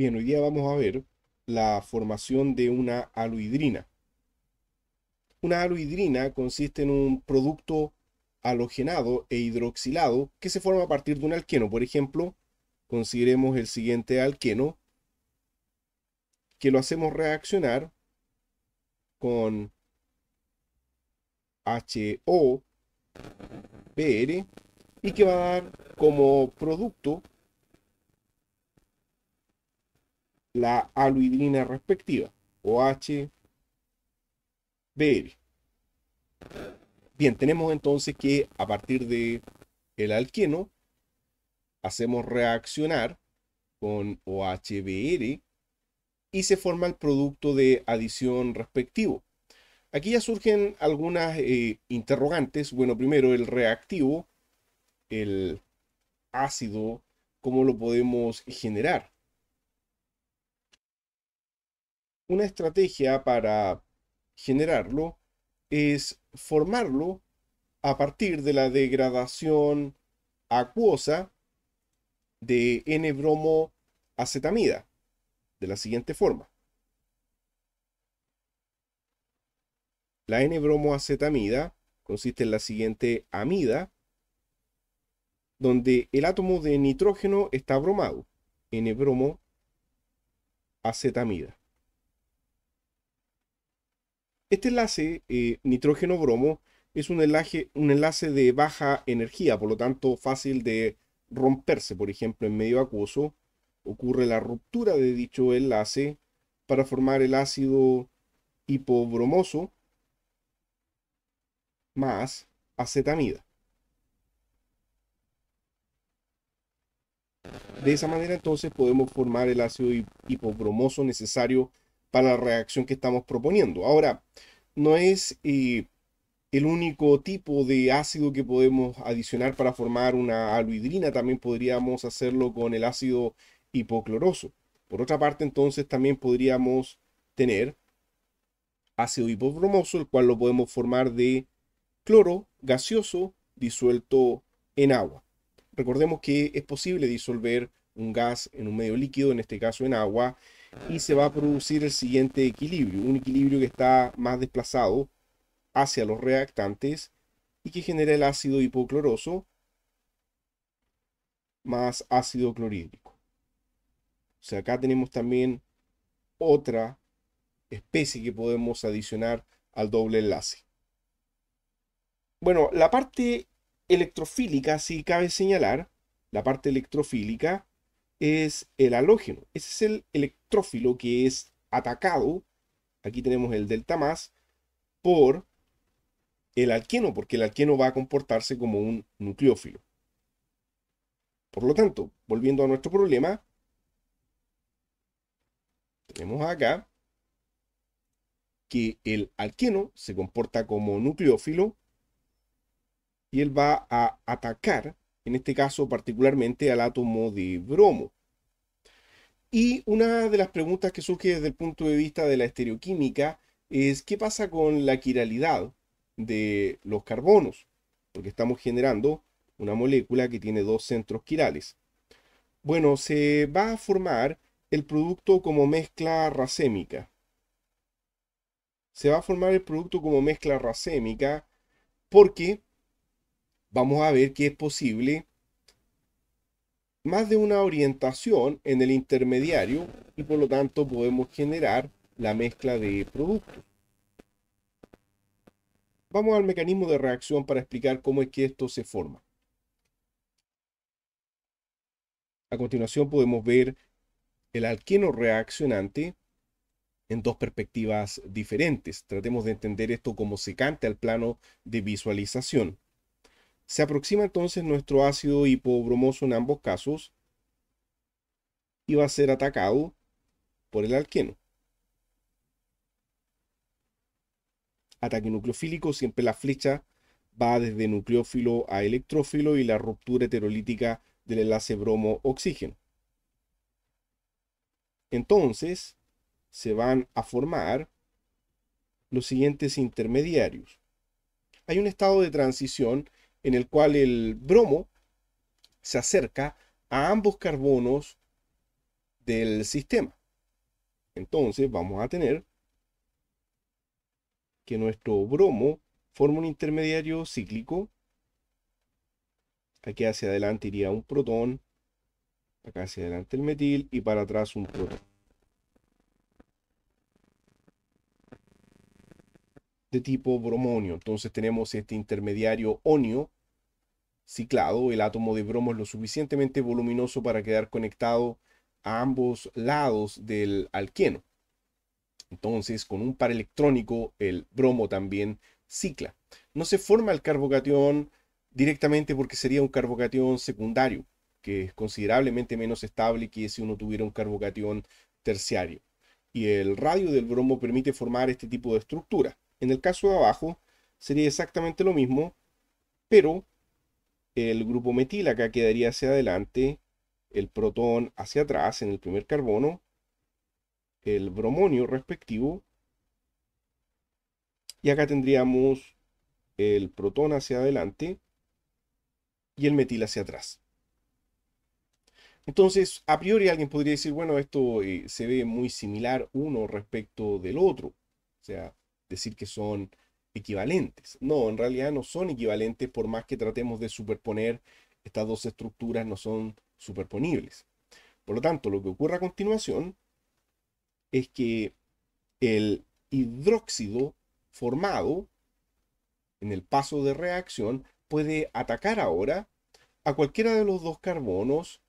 Bien, hoy día vamos a ver la formación de una alohidrina. Una alohidrina consiste en un producto halogenado e hidroxilado que se forma a partir de un alqueno. Por ejemplo, consideremos el siguiente alqueno que lo hacemos reaccionar con HOBr y que va a dar como producto la aluidrina respectiva, OH, Bien, tenemos entonces que a partir de el alqueno hacemos reaccionar con OHBr y se forma el producto de adición respectivo. Aquí ya surgen algunas eh, interrogantes. Bueno, primero el reactivo, el ácido, ¿cómo lo podemos generar? Una estrategia para generarlo es formarlo a partir de la degradación acuosa de N-bromoacetamida, de la siguiente forma. La N-bromoacetamida consiste en la siguiente amida, donde el átomo de nitrógeno está bromado, N-bromoacetamida. Este enlace eh, nitrógeno-bromo es un un enlace de baja energía, por lo tanto fácil de romperse. Por ejemplo, en medio acuoso ocurre la ruptura de dicho enlace para formar el ácido hipobromoso más acetamida. De esa manera entonces podemos formar el ácido hipobromoso necesario para la reacción que estamos proponiendo. Ahora, no es eh, el único tipo de ácido que podemos adicionar para formar una aluidrina. también podríamos hacerlo con el ácido hipocloroso. Por otra parte, entonces también podríamos tener ácido hipobromoso, el cual lo podemos formar de cloro gaseoso disuelto en agua. Recordemos que es posible disolver un gas en un medio líquido, en este caso en agua, y se va a producir el siguiente equilibrio, un equilibrio que está más desplazado hacia los reactantes y que genera el ácido hipocloroso más ácido clorhídrico. O sea, acá tenemos también otra especie que podemos adicionar al doble enlace. Bueno, la parte electrofílica, si cabe señalar, la parte electrofílica es el halógeno. Ese es el electrófilo que es atacado, aquí tenemos el delta más, por el alqueno, porque el alqueno va a comportarse como un nucleófilo. Por lo tanto, volviendo a nuestro problema, tenemos acá que el alqueno se comporta como nucleófilo y él va a atacar en este caso particularmente al átomo de bromo. Y una de las preguntas que surge desde el punto de vista de la estereoquímica es qué pasa con la quiralidad de los carbonos, porque estamos generando una molécula que tiene dos centros quirales. Bueno, se va a formar el producto como mezcla racémica. Se va a formar el producto como mezcla racémica porque vamos a ver que es posible más de una orientación en el intermediario y por lo tanto podemos generar la mezcla de productos. Vamos al mecanismo de reacción para explicar cómo es que esto se forma. A continuación podemos ver el alqueno reaccionante en dos perspectivas diferentes. Tratemos de entender esto como se al plano de visualización. Se aproxima entonces nuestro ácido hipobromoso en ambos casos y va a ser atacado por el alqueno. Ataque nucleofílico, siempre la flecha va desde nucleófilo a electrófilo y la ruptura heterolítica del enlace bromo-oxígeno. Entonces, se van a formar los siguientes intermediarios. Hay un estado de transición en el cual el bromo se acerca a ambos carbonos del sistema. Entonces vamos a tener que nuestro bromo forma un intermediario cíclico. Aquí hacia adelante iría un protón, acá hacia adelante el metil y para atrás un protón. de tipo bromonio. Entonces tenemos este intermediario onio ciclado. El átomo de bromo es lo suficientemente voluminoso para quedar conectado a ambos lados del alqueno. Entonces, con un par electrónico, el bromo también cicla. No se forma el carbocatión directamente porque sería un carbocatión secundario, que es considerablemente menos estable que si uno tuviera un carbocatión terciario. Y el radio del bromo permite formar este tipo de estructura. En el caso de abajo sería exactamente lo mismo, pero el grupo metil acá quedaría hacia adelante, el protón hacia atrás en el primer carbono, el bromonio respectivo, y acá tendríamos el protón hacia adelante y el metil hacia atrás. Entonces, a priori alguien podría decir, bueno, esto eh, se ve muy similar uno respecto del otro. O sea, decir que son equivalentes. No, en realidad no son equivalentes por más que tratemos de superponer estas dos estructuras, no son superponibles. Por lo tanto, lo que ocurre a continuación es que el hidróxido formado en el paso de reacción puede atacar ahora a cualquiera de los dos carbonos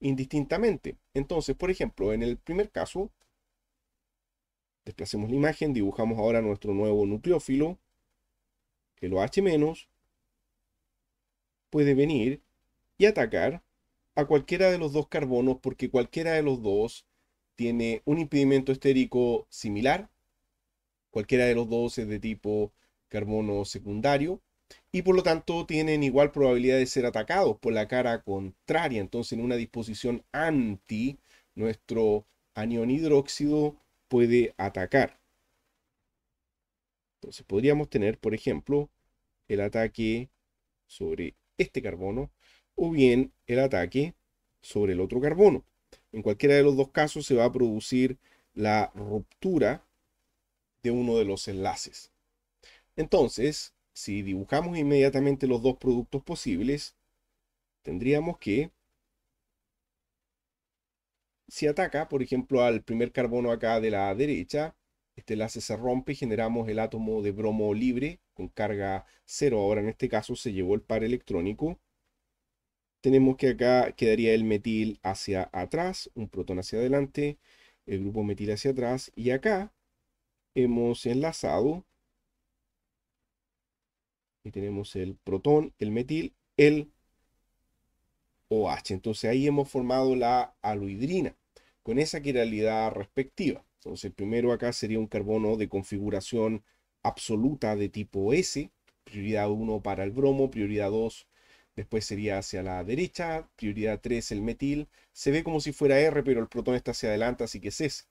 indistintamente. Entonces, por ejemplo, en el primer caso, Desplacemos la imagen, dibujamos ahora nuestro nuevo nucleófilo, que lo h puede venir y atacar a cualquiera de los dos carbonos porque cualquiera de los dos tiene un impedimento estérico similar, cualquiera de los dos es de tipo carbono secundario y por lo tanto tienen igual probabilidad de ser atacados por la cara contraria, entonces en una disposición anti nuestro anión hidróxido puede atacar. Entonces podríamos tener, por ejemplo, el ataque sobre este carbono o bien el ataque sobre el otro carbono. En cualquiera de los dos casos se va a producir la ruptura de uno de los enlaces. Entonces, si dibujamos inmediatamente los dos productos posibles, tendríamos que si ataca, por ejemplo, al primer carbono acá de la derecha, este enlace se rompe y generamos el átomo de bromo libre con carga cero. Ahora en este caso se llevó el par electrónico. Tenemos que acá quedaría el metil hacia atrás, un protón hacia adelante, el grupo metil hacia atrás y acá hemos enlazado y tenemos el protón, el metil, el entonces ahí hemos formado la alohidrina con esa quiralidad respectiva. Entonces primero acá sería un carbono de configuración absoluta de tipo S, prioridad 1 para el bromo, prioridad 2 después sería hacia la derecha, prioridad 3 el metil, se ve como si fuera R, pero el protón está hacia adelante, así que es S.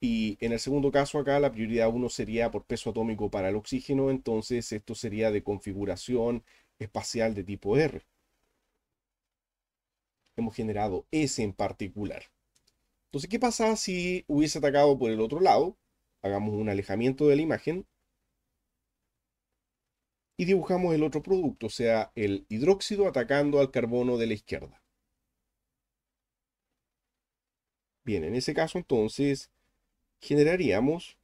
Y en el segundo caso acá la prioridad 1 sería por peso atómico para el oxígeno, entonces esto sería de configuración espacial de tipo R hemos generado, ese en particular. Entonces, ¿qué pasa si hubiese atacado por el otro lado? Hagamos un alejamiento de la imagen y dibujamos el otro producto, o sea, el hidróxido atacando al carbono de la izquierda. Bien, en ese caso entonces generaríamos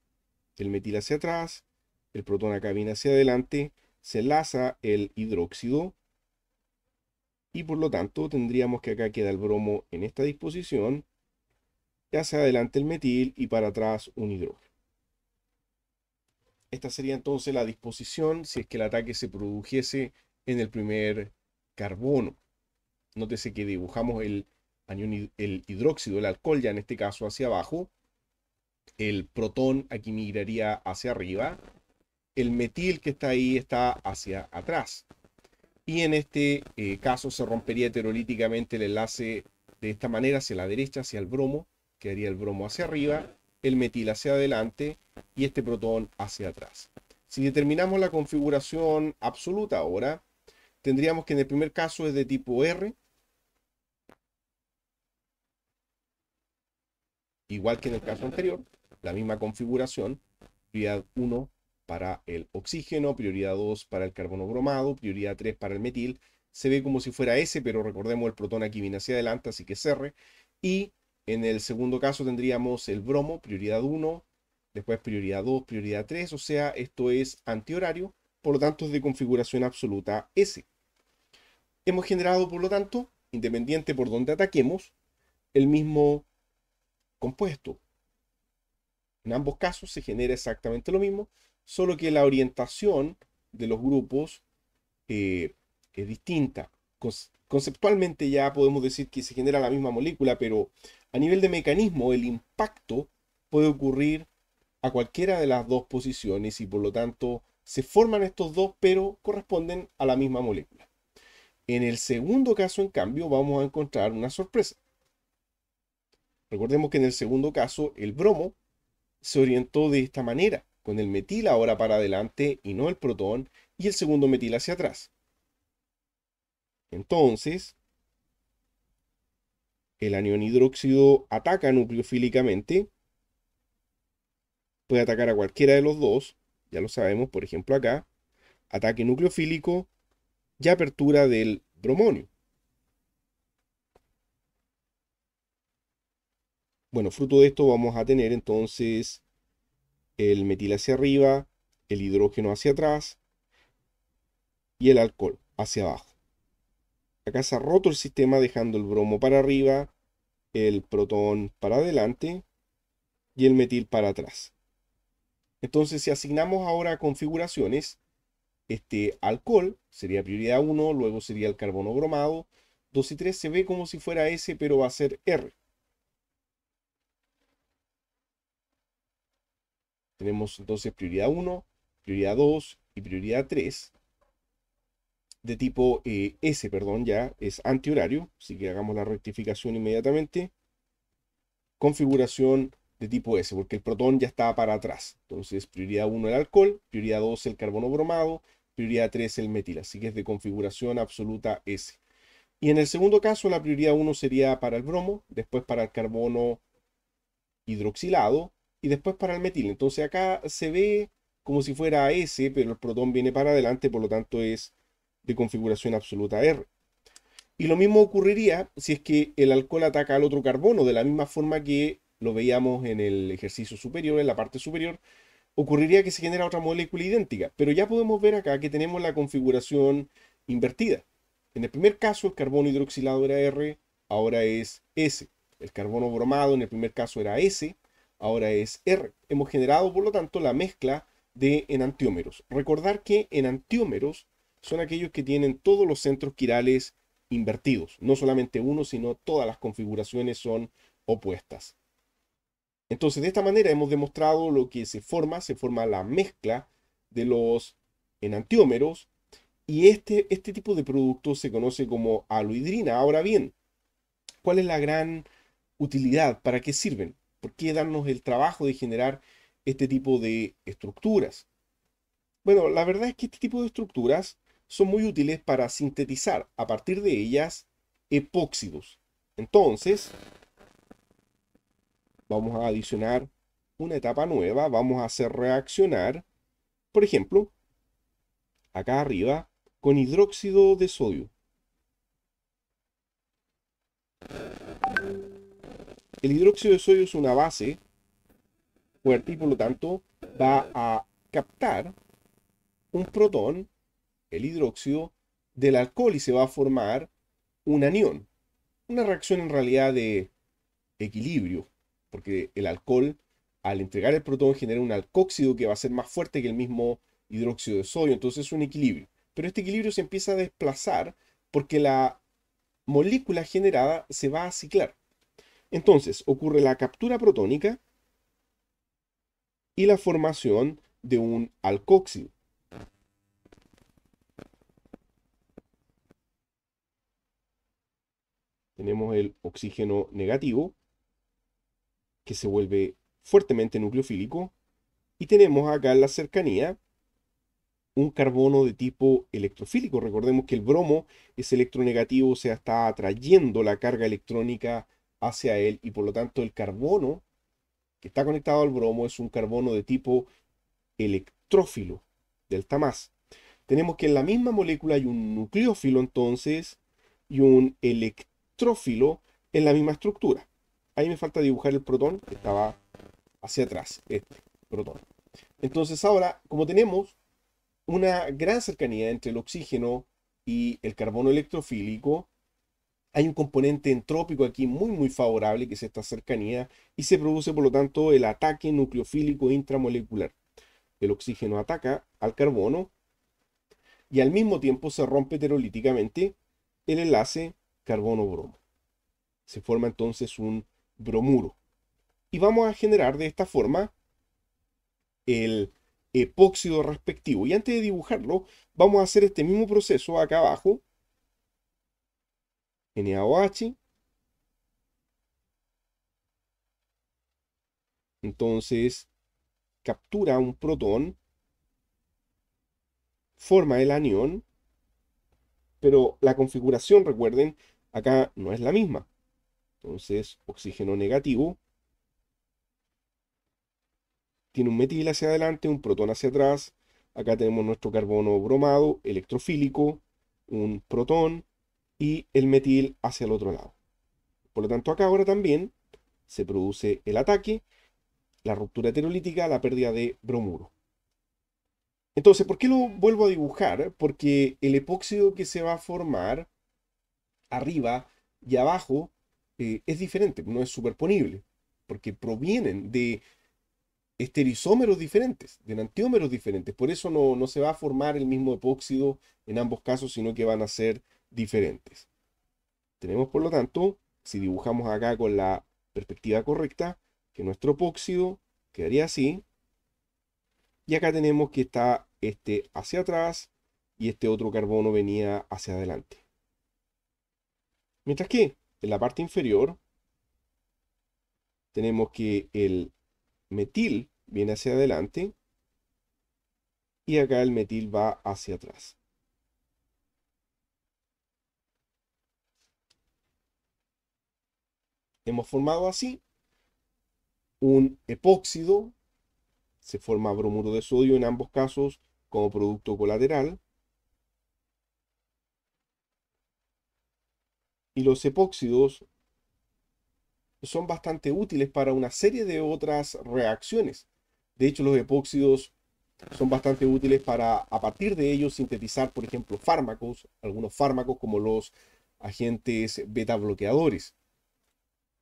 el metil hacia atrás, el protón acá viene hacia adelante, se enlaza el hidróxido y por lo tanto tendríamos que acá queda el bromo en esta disposición, hacia adelante el metil y para atrás un hidrógeno. Esta sería entonces la disposición si es que el ataque se produjese en el primer carbono. Nótese que dibujamos el, el hidróxido, el alcohol ya en este caso hacia abajo, el protón aquí migraría hacia arriba, el metil que está ahí está hacia atrás y en este eh, caso se rompería heterolíticamente el enlace de esta manera hacia la derecha, hacia el bromo, quedaría el bromo hacia arriba, el metil hacia adelante y este protón hacia atrás. Si determinamos la configuración absoluta ahora, tendríamos que en el primer caso es de tipo R, igual que en el caso anterior, la misma configuración, prioridad 1, para el oxígeno, prioridad 2 para el carbono bromado, prioridad 3 para el metil. Se ve como si fuera S, pero recordemos el protón aquí viene hacia adelante, así que es R. Y en el segundo caso tendríamos el bromo, prioridad 1, después prioridad 2, prioridad 3, o sea, esto es antihorario, por lo tanto es de configuración absoluta S. Hemos generado, por lo tanto, independiente por donde ataquemos, el mismo compuesto. En ambos casos se genera exactamente lo mismo, solo que la orientación de los grupos eh, es distinta. Conceptualmente ya podemos decir que se genera la misma molécula, pero a nivel de mecanismo el impacto puede ocurrir a cualquiera de las dos posiciones y por lo tanto se forman estos dos pero corresponden a la misma molécula. En el segundo caso, en cambio, vamos a encontrar una sorpresa. Recordemos que en el segundo caso el bromo se orientó de esta manera con el metil ahora para adelante y no el protón, y el segundo metil hacia atrás. Entonces, el anión hidróxido ataca nucleofílicamente, puede atacar a cualquiera de los dos, ya lo sabemos, por ejemplo acá, ataque nucleofílico y apertura del bromonio. Bueno, fruto de esto vamos a tener entonces el metil hacia arriba, el hidrógeno hacia atrás y el alcohol hacia abajo. Acá se ha roto el sistema dejando el bromo para arriba, el protón para adelante y el metil para atrás. Entonces, si asignamos ahora configuraciones, este alcohol sería prioridad 1, luego sería el carbono bromado, 2 y 3 se ve como si fuera S, pero va a ser R. Tenemos entonces prioridad 1, prioridad 2 y prioridad 3 de tipo eh, S, perdón, ya es antihorario, así que hagamos la rectificación inmediatamente. Configuración de tipo S, porque el protón ya estaba para atrás. Entonces, prioridad 1 el alcohol, prioridad 2 el carbono bromado, prioridad 3 el metil, así que es de configuración absoluta S. Y en el segundo caso, la prioridad 1 sería para el bromo, después para el carbono hidroxilado, y después para el metil. Entonces acá se ve como si fuera S, pero el protón viene para adelante, por lo tanto es de configuración absoluta R. Y lo mismo ocurriría si es que el alcohol ataca al otro carbono, de la misma forma que lo veíamos en el ejercicio superior, en la parte superior, ocurriría que se genera otra molécula idéntica. Pero ya podemos ver acá que tenemos la configuración invertida. En el primer caso el carbono hidroxilado era R, ahora es S. El carbono bromado en el primer caso era S, ahora es R. Hemos generado, por lo tanto, la mezcla de enantiómeros. Recordar que enantiómeros son aquellos que tienen todos los centros quirales invertidos. No solamente uno, sino todas las configuraciones son opuestas. Entonces, de esta manera hemos demostrado lo que se forma, se forma la mezcla de los enantiómeros y este, este tipo de producto se conoce como alohidrina. Ahora bien, ¿cuál es la gran utilidad? ¿Para qué sirven? ¿Por qué darnos el trabajo de generar este tipo de estructuras? Bueno, la verdad es que este tipo de estructuras son muy útiles para sintetizar a partir de ellas epóxidos. Entonces, vamos a adicionar una etapa nueva, vamos a hacer reaccionar, por ejemplo, acá arriba, con hidróxido de sodio. El hidróxido de sodio es una base fuerte y por lo tanto va a captar un protón, el hidróxido, del alcohol y se va a formar un anión. Una reacción en realidad de equilibrio, porque el alcohol al entregar el protón genera un alcóxido que va a ser más fuerte que el mismo hidróxido de sodio, entonces es un equilibrio. Pero este equilibrio se empieza a desplazar porque la molécula generada se va a ciclar. Entonces, ocurre la captura protónica y la formación de un alcoxil. Tenemos el oxígeno negativo, que se vuelve fuertemente nucleofílico, y tenemos acá en la cercanía un carbono de tipo electrofílico. Recordemos que el bromo es electronegativo, o sea, está atrayendo la carga electrónica hacia él y por lo tanto el carbono que está conectado al bromo es un carbono de tipo electrófilo, delta más. Tenemos que en la misma molécula hay un nucleófilo entonces y un electrófilo en la misma estructura. Ahí me falta dibujar el protón que estaba hacia atrás, este protón. Entonces ahora, como tenemos una gran cercanía entre el oxígeno y el carbono electrofílico, hay un componente entrópico aquí muy muy favorable que es esta cercanía y se produce por lo tanto el ataque nucleofílico intramolecular. El oxígeno ataca al carbono y al mismo tiempo se rompe heterolíticamente el enlace carbono-bromo. Se forma entonces un bromuro. Y vamos a generar de esta forma el epóxido respectivo. Y antes de dibujarlo, vamos a hacer este mismo proceso acá abajo NaOH, Entonces, captura un protón, forma el anión, pero la configuración, recuerden, acá no es la misma. Entonces, oxígeno negativo, tiene un metil hacia adelante, un protón hacia atrás. Acá tenemos nuestro carbono bromado, electrofílico, un protón, y el metil hacia el otro lado. Por lo tanto, acá ahora también se produce el ataque, la ruptura heterolítica, la pérdida de bromuro. Entonces, ¿por qué lo vuelvo a dibujar? Porque el epóxido que se va a formar arriba y abajo eh, es diferente, no es superponible, porque provienen de esterisómeros diferentes, de enantiómeros diferentes. Por eso no, no se va a formar el mismo epóxido en ambos casos, sino que van a ser diferentes. Tenemos por lo tanto, si dibujamos acá con la perspectiva correcta, que nuestro epóxido quedaría así. Y acá tenemos que está este hacia atrás y este otro carbono venía hacia adelante. Mientras que en la parte inferior tenemos que el metil viene hacia adelante y acá el metil va hacia atrás. Hemos formado así un epóxido, se forma bromuro de sodio en ambos casos como producto colateral. Y los epóxidos son bastante útiles para una serie de otras reacciones. De hecho, los epóxidos son bastante útiles para, a partir de ellos, sintetizar, por ejemplo, fármacos, algunos fármacos como los agentes beta bloqueadores.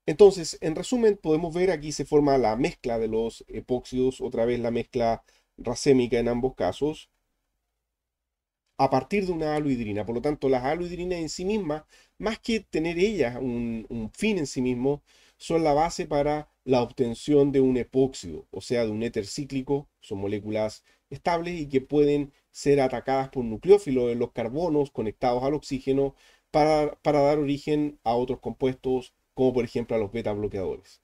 Entonces, en resumen, podemos ver aquí se forma la mezcla de los epóxidos, otra vez la mezcla racémica en ambos casos, a partir de una alohidrina. Por lo tanto, las alohidrinas en sí mismas, más que tener ellas un, fin en sí mismo, son la base para la obtención de un epóxido, o sea, de un éter cíclico, son moléculas estables y que pueden ser atacadas por nucleófilos en los carbonos conectados al oxígeno para, para dar origen a otros compuestos como por ejemplo a los beta bloqueadores.